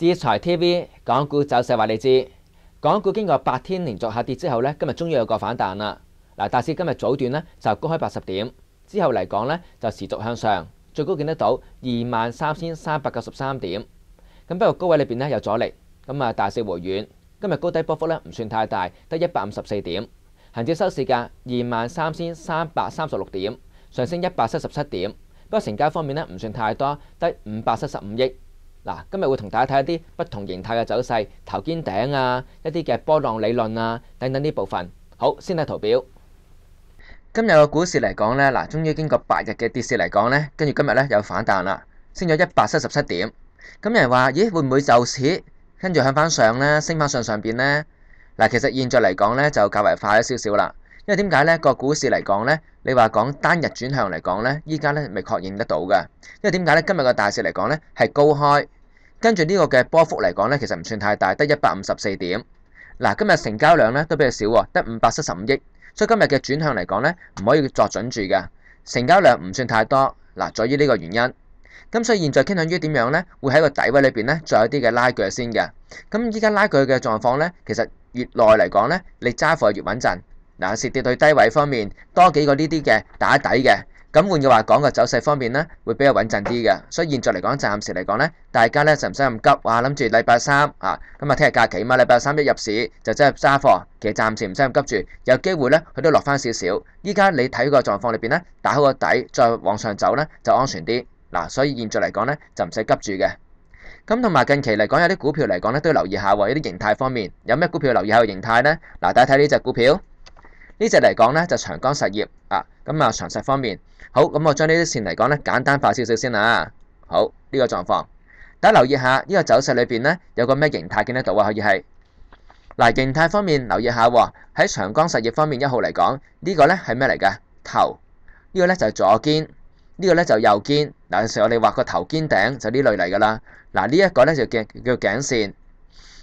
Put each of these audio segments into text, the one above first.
智財 TV 港股走勢話你知，港股經過八天連續下跌之後咧，今日終於有個反彈啦。嗱，大市今日早段咧就高開八十點，之後嚟講咧就持續向上，最高見得到二萬三千三百九十三點。咁不過高位裏边咧有阻力，咁啊大市回軟。今日高低波幅咧唔算太大，得一百五十四點。行指收市價二萬三千三百三十六點，上升一百七十七點。不過成交方面咧唔算太多，得五百七十五億。嗱，今日會同大家睇一啲不同形態嘅走勢、頭肩頂啊，一啲嘅波浪理論啊，等等呢部分。好，先睇圖表。今日嘅股市嚟講呢，嗱，終於經過八日嘅跌市嚟講呢，跟住今日呢有反彈啦，升咗一百七十七點。咁有人話：咦，會唔會就此跟住向翻上呢？升翻上上邊呢？嗱，其實現在嚟講呢，就較為快咗少少啦。因为点解咧？个股市嚟讲咧，你话讲单日转向嚟讲咧，依家咧未确认得到嘅。因为点解咧？今日個大市嚟讲咧系高开，跟住呢个嘅波幅嚟讲咧，其实唔算太大，得一百五十四点。嗱，今日成交量咧都比较少喎，得五百七十五亿，所以今日嘅转向嚟讲咧唔可以作准住嘅，成交量唔算太多。嗱，在于呢个原因，咁所以现在倾向于点样咧？会喺个底位里边咧再有啲嘅拉锯先嘅。咁依家拉锯嘅状况咧，其实越耐嚟讲咧，你揸货越稳阵。嗱，蝕跌對低位方面多幾個呢啲嘅打底嘅。咁換句話講嘅走勢方面呢，會比較穩陣啲嘅。所以現在嚟講，暫時嚟講呢，大家呢就唔使咁急。哇，諗住禮拜三啊，咁啊聽日假期嘛，禮拜三一入市就即係揸貨，其實暫時唔使咁急住。有機會呢，佢都落翻少少。依家你睇個狀況裏面呢，打好個底，再往上走呢，就安全啲嗱。所以現在嚟講呢，就唔使急住嘅。咁同埋近期嚟講，有啲股票嚟講呢，都要留意下喎。有啲形態方面，有咩股票留意下個形態呢？嗱，大家睇呢只股票。呢只嚟講咧就長江實業啊，咁啊長實方面好，咁我將呢啲線嚟講咧簡單化少少先啦。好呢個狀況，大家留意下呢個走勢裏面咧有個咩形態見得到啊？可以係嗱形態方面留意下喎，喺長江實業方面一號嚟講呢個咧係咩嚟㗎？頭？呢個咧就左肩，呢個咧就右肩。有時我哋畫個頭肩頂就呢類嚟㗎啦。嗱呢一個咧就叫叫頸線。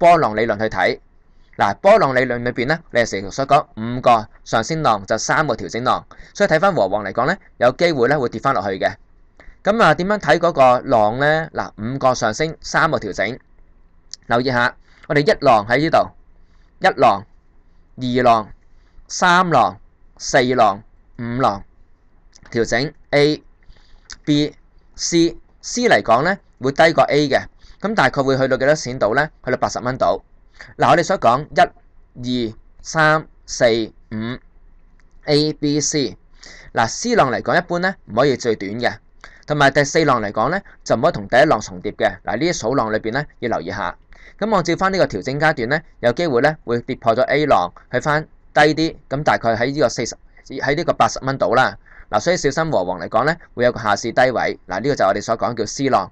波浪理論去睇嗱，波浪理論裏面咧，你成日所講五個上升浪就三個調整浪，所以睇翻和黃嚟講咧，有機會咧會跌翻落去嘅。咁啊，點樣睇嗰個浪咧？嗱，五個上升，三個調整，留意下我哋一浪喺呢度，一浪、二浪、三浪、四浪、五浪調整 A、B、C、C 嚟講咧會低過 A 嘅。咁大概会去到几多线度呢？去到八十蚊度。嗱，我哋所讲一、二、三、四、五 A、B、C，嗱 C 浪嚟讲一般呢唔可以最短嘅，同埋第四浪嚟讲呢就唔可以同第一浪重叠嘅。嗱呢啲数浪里边呢要留意下。咁按照翻呢个调整阶段呢，有机会呢会跌破咗 A 浪，去翻低啲。咁大概喺呢个四十、喺呢个八十蚊度啦。嗱，所以小心和黃嚟讲呢，会有个下市低位。嗱呢个就我哋所讲叫 C 浪。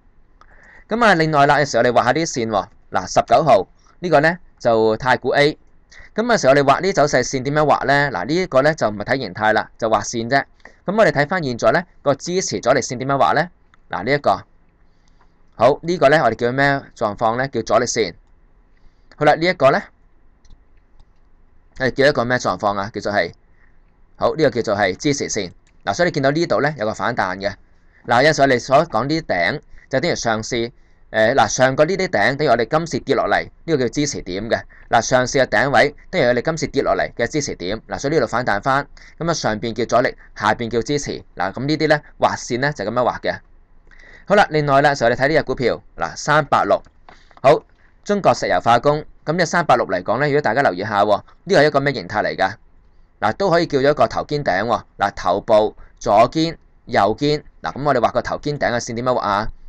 咁啊，另外啦，有時候我哋畫下啲線喎。嗱，十九號呢個咧就太古 A。咁有時候我哋畫啲走勢線點樣畫咧？嗱，呢一個咧就唔係睇形態啦，就畫線啫。咁我哋睇翻現在咧個支持阻力線點樣畫咧？嗱，呢一個好呢個咧，我哋叫咩狀況咧？叫阻力線。好啦，呢一個咧係叫一個咩狀況啊？叫做係好呢個叫做係支持線。嗱，所以你見到呢度咧有個反彈嘅嗱，有所我你所講啲頂。就等於上市，誒嗱上個呢啲頂，等於我哋今次跌落嚟，呢個叫支持點嘅嗱。上市嘅頂位，等於我哋今次跌落嚟嘅支持點嗱。所以呢度反彈翻咁啊，上邊叫阻力，下邊叫支持嗱。咁呢啲咧畫線咧就咁樣畫嘅。好啦，另外啦，就我哋睇呢只股票嗱，三八六好中國石油化工咁呢三八六嚟講咧，如果大家留意下，呢個一個咩形態嚟㗎嗱，都可以叫咗一個頭肩頂喎嗱，頭部左肩右肩嗱，咁我哋畫個頭肩頂嘅線點樣畫啊？